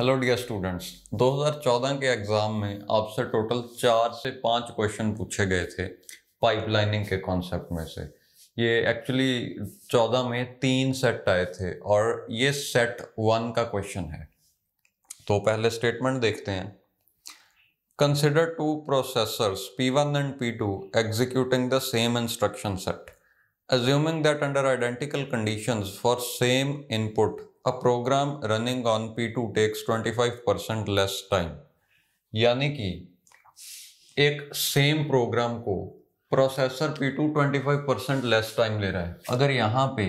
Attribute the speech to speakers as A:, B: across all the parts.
A: Hello dear students 2014 के exam में आपसे टोटल चार से पांच क्वेश्चन पूछे गए थे पाइपलाइनिंग के कॉन्सेप्ट में से ये एक्चुअली 14 में तीन सेट आए थे और ये सेट वन का क्वेश्चन है तो पहले स्टेटमेंट देखते हैं consider two processors P1 and P two executing the same instruction set assuming that under identical condition for same input a program running on P two takes twenty five percent less time यानी कि एक same program को processor P two twenty five percent less time ले रहा है अगर यहाँ पे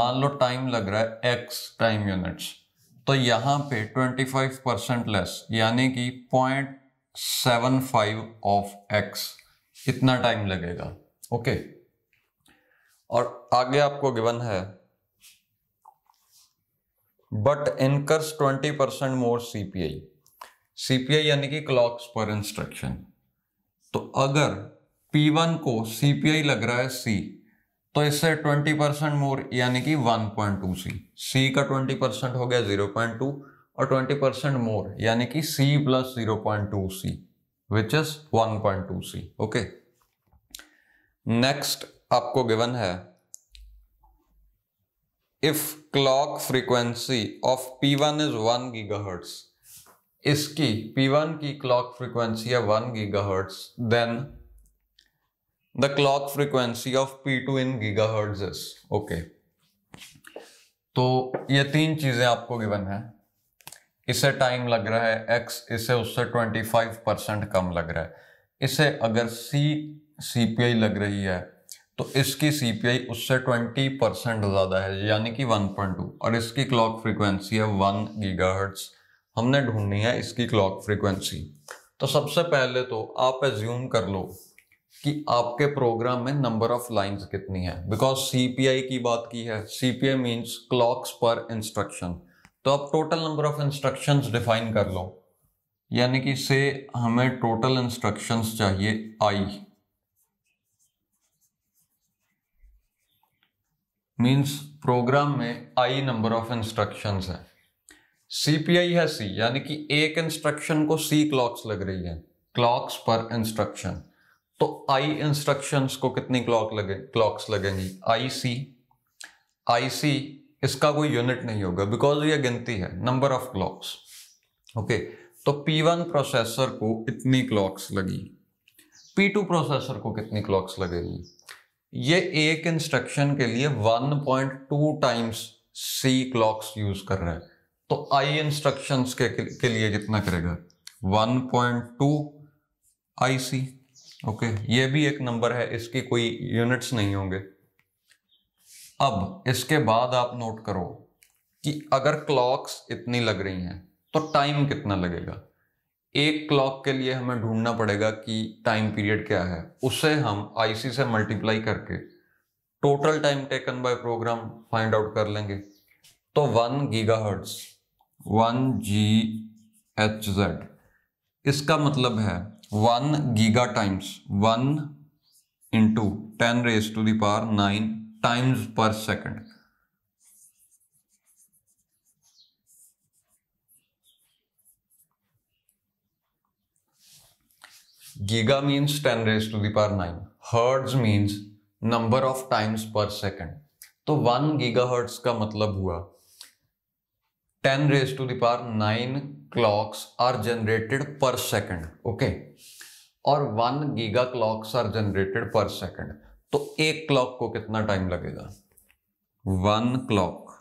A: मान लो टाइम लग रहा है एक्स टाइम यूनिट्स तो यहाँ पे ट्वेंटी फाइव परसेंट लेस यानी कि point seven five of X इतना टाइम लगेगा ओके और आगे आपको गिवन है but incurs twenty percent more CPI CPI यानी कि क्लॉक्स पर इंस्ट्रक्शन तो अगर P1 को CPI लग रहा है C तो इससे 20 परसेंट मोर यानी कि 1.2 C सी का 20 परसेंट हो गया 0.2 और 20 परसेंट मोर यानी कि C plus zero point two C which is one point two C okay next आपको गिवन है if clock frequency of one is 1 gigahertz इसकी पी वन की क्लॉक फ्रीक्वेंसी है one gigahertz then the clock frequency of P two in gigahertz is okay तो ये तीन चीजें आपको गिवन है इसे टाइम लग रहा है एक्स इसे उससे 25 परसेंट कम लग रहा है इसे अगर पी आई लग रही है तो इसकी सीपीआई उससे 20 परसेंट ज़्यादा है यानी कि 1.2 और इसकी क्लॉक फ्रीक्वेंसी है 1 गीगाहर्ट्ज हमने ढूंढनी है इसकी क्लॉक फ्रीक्वेंसी तो सबसे पहले तो आप एज्यूम कर लो कि आपके प्रोग्राम में नंबर ऑफ लाइंस कितनी है बिकॉज सीपीआई की बात की है CPI means clocks per instruction तो आप total number of instructions define कर लो यानी कि से हमें टोटल इंस्ट्रक्शंस चाहिए आई मीन्स प्रोग्राम में आई नंबर ऑफ इंस्ट्रक्शंस हैं सीपीआई है सी यानी कि एक इंस्ट्रक्शन को सी क्लॉक्स लग रही है क्लॉक्स पर इंस्ट्रक्शन तो आई इंस्ट्रक्शंस को कितनी क्लॉक लगे क्लॉक्स लगेंगी आई सी आई सी इसका कोई यूनिट नहीं होगा बिकॉज ये गिनती है नंबर ऑफ क्लॉक्स ओके तो P1 प्रोसेसर को इतनी क्लॉक्स लगी P2 प्रोसेसर को कितनी क्लॉक्स लगेगी ये एक इंस्ट्रक्शन के लिए 1.2 टाइम्स सी क्लॉक्स यूज कर रहा है तो आई इंस्ट्रक्शंस के, के लिए कितना करेगा 1.2 आई सी ओके ये भी एक नंबर है इसकी कोई यूनिट्स नहीं होंगे अब इसके बाद आप नोट करो कि अगर क्लॉक्स इतनी लग रही हैं तो टाइम कितना लगेगा एक क्लॉक के लिए हमें ढूंढना पड़ेगा कि टाइम पीरियड क्या है उसे हम आईसी से मल्टीप्लाई करके total time taken by program find out कर लेंगे तो one giga hertz one G H Z इसका मतलब है one giga times one into ten raise to the power nine times per second Giga means 10 raised to the power 9. Hertz means number of times per second. तो 1 gigahertz का मतलब हुआ ten raise to the power 9 clocks are generated per second okay और one giga clocks are generated per second तो एक clock को कितना time लगेगा one clock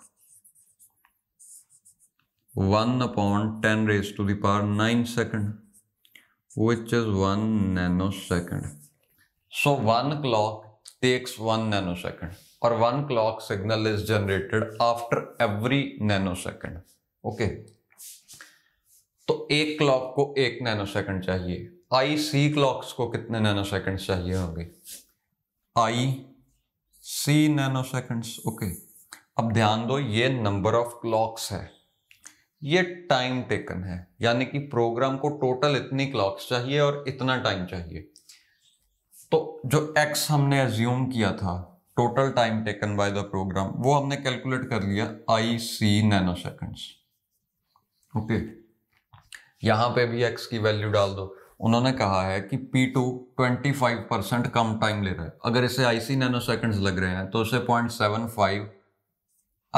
A: one upon ten raise to the power nine second which is 1 nanosecond. So 1 clock takes 1 nanosecond or 1 clock signal is generated after every nanosecond. Okay. तो एक clock को एक nanosecond चाहिए आई सी क्लॉक्स को कितने नैनोसेकंड्स चाहिए होंगे आई सी नैनोसेकंड्स ओके अब ध्यान दो ये नंबर ऑफ क्लॉक्स है ये टाइम टेकन है यानी कि प्रोग्राम को टोटल इतनी क्लॉक्स चाहिए और इतना टाइम चाहिए तो जो एक्स हमने एज्यूम किया था total time taken by the program वो हमने कैलकुलेट कर लिया I C nano seconds okay यहां पे भी एक्स की वैल्यू डाल दो उन्होंने कहा है कि P two twenty five percent कम टाइम ले रहा है अगर इसे सी नैनो सेकेंड्स लग रहे हैं तो उसे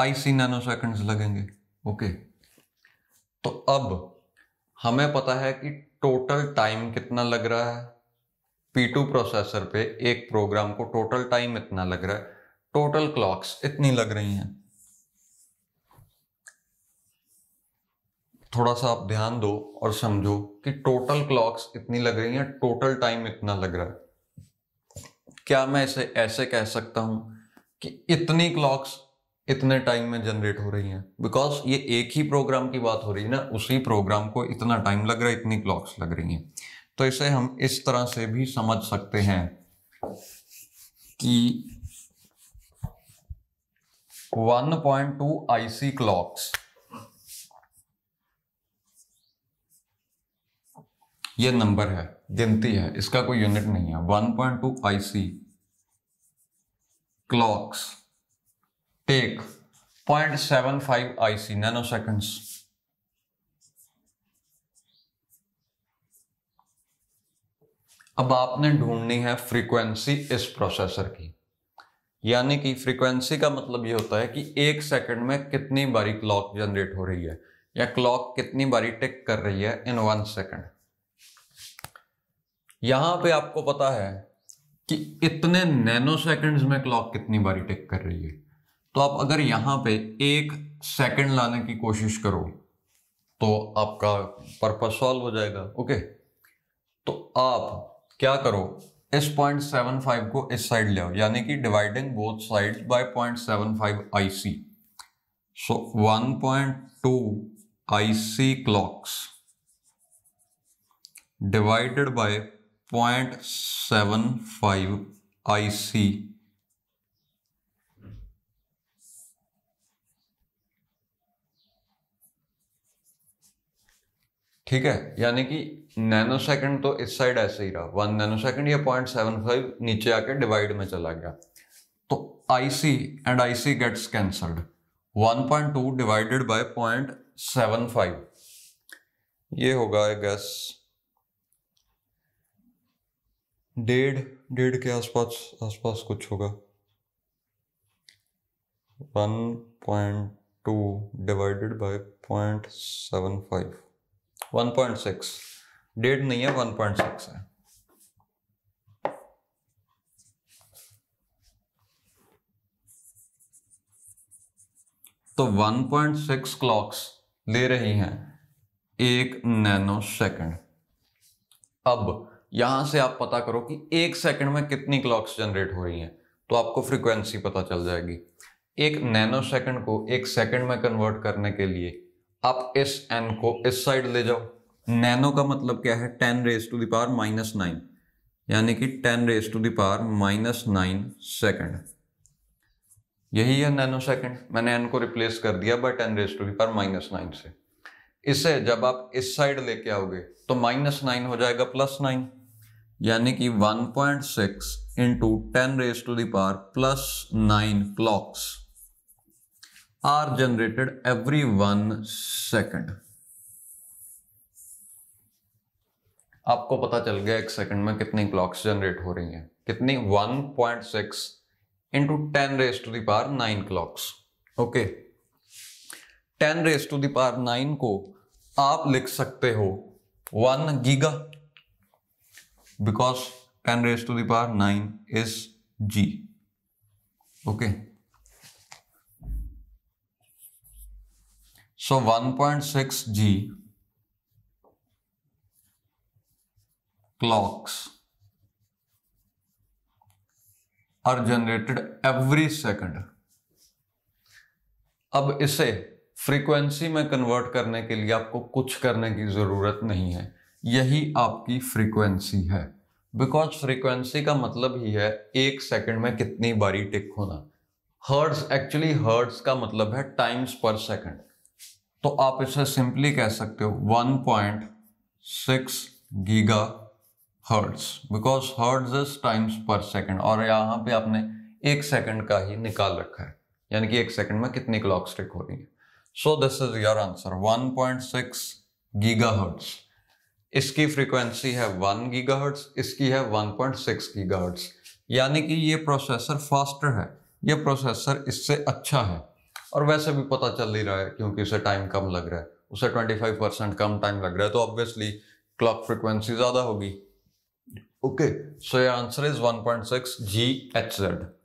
A: आई सी नैनो सेकेंड्स लगेंगे ओके okay. तो अब हमें पता है कि टोटल टाइम कितना लग रहा है P2 प्रोसेसर पे एक प्रोग्राम को टोटल टाइम इतना लग रहा है टोटल क्लॉक्स इतनी लग रही हैं थोड़ा सा आप ध्यान दो और समझो कि टोटल क्लॉक्स इतनी लग रही हैं टोटल टाइम इतना लग रहा है क्या मैं इसे ऐसे कह सकता हूं कि इतनी क्लॉक्स इतने टाइम में जनरेट हो रही हैं बिकॉज ये एक ही प्रोग्राम की बात हो रही है ना उसी प्रोग्राम को इतना टाइम लग रहा है इतनी क्लॉक्स लग रही हैं तो इसे हम इस तरह से भी समझ सकते हैं कि 1.2 आईसी क्लॉक्स ये नंबर है गिनती है इसका कोई यूनिट नहीं है 1.2 IC clocks point seven five IC nano seconds अब आपने ढूंढनी है फ्रीक्वेंसी इस प्रोसेसर की यानी कि फ्रीक्वेंसी का मतलब ये होता है कि एक सेकंड में कितनी बारी क्लॉक जनरेट हो रही है या क्लॉक कितनी बारी टिक कर रही है इन वन सेकंड यहां पे आपको पता है कि इतने नैनो सेकंड्स में क्लॉक कितनी बारी टिक कर रही है तो आप अगर यहां पे एक सेकंड लाने की कोशिश करो तो आपका पर्पज सॉल्व हो जाएगा ओके तो आप क्या करो इस पॉइंट सेवन फाइव को इस साइड ले आओ यानी कि dividing both side by point seven five I C so one point two I C clocks divided by point seven five I C ठीक है यानी कि नैनो सेकंड तो इस साइड ऐसे ही रहा वन नैनो सेकंड या पॉइंट सेवन फाइव नीचे आके डिवाइड में चला गया तो IC and IC gets cancelled one point two divided by point seven five ये होगा आई गैस डेढ़ डेढ़ के आसपास आसपास कुछ होगा one point two divided by point seven five 1.6 डेढ़ नहीं है 1.6 है तो 1.6 क्लॉक्स ले रही हैं एक नैनो सेकंड अब यहां से आप पता करो कि एक सेकंड में कितनी क्लॉक्स जनरेट हो रही हैं तो आपको फ्रीक्वेंसी पता चल जाएगी एक नैनो सेकंड को एक सेकंड में कन्वर्ट करने के लिए आप इस एन को इस साइड ले जाओ नैनो का मतलब क्या है ten raise to the power minus nine यानी कि ten raise to the power minus nine second यही है नैनो सेकेंड मैंने एन को रिप्लेस कर दिया by ten raise to the power minus nine से इसे जब आप इस साइड लेके आओगे तो माइनस नाइन हो जाएगा प्लस नाइन यानी कि one point six into ten raise to the power plus nine clocks are generated every one second आपको पता चल गया एक सेकंड में कितनी क्लॉक्स जनरेट हो रही हैं कितनी 1.6 point six into ten raise to the power nine clocks okay ten raise to the power nine को आप लिख सकते हो one giga because ten raise to the power nine is G okay okay. Point 1.6 G clocks are generated every second अब इसे frequency में convert करने के लिए आपको कुछ करने की ज़रूरत नहीं है यही आपकी फ्रीक्वेंसी है बिकॉज फ्रीक्वेंसी का मतलब ही है एक सेकंड में कितनी बारी टिक होना हर्ड्स एक्चुअली हर्ड्स का मतलब है टाइम्स पर सेकंड तो आप इसे सिंपली कह सकते हो one point six giga hertz because hertz is times per second और यहाँ पे आपने एक सेकेंड का ही निकाल रखा है यानी कि एक सेकेंड में कितनी क्लॉक स्टिक हो रही है so this is your answer 1.6 point six giga hertz इसकी फ्रीक्वेंसी है 1 गीगा हर्ट्स इसकी है 1.6 पॉइंट सिक्स गीगा हर्ट्स यानी कि ये प्रोसेसर फास्टर है ये प्रोसेसर इससे अच्छा है और वैसे भी पता चल ही रहा है क्योंकि उसे टाइम कम लग रहा है उसे ट्वेंटी फाइव परसेंट कम टाइम लग रहा है तो ऑब्वियसली क्लॉक फ्रिक्वेंसी ज़्यादा होगी ओके सो ये answer is one point six G H Z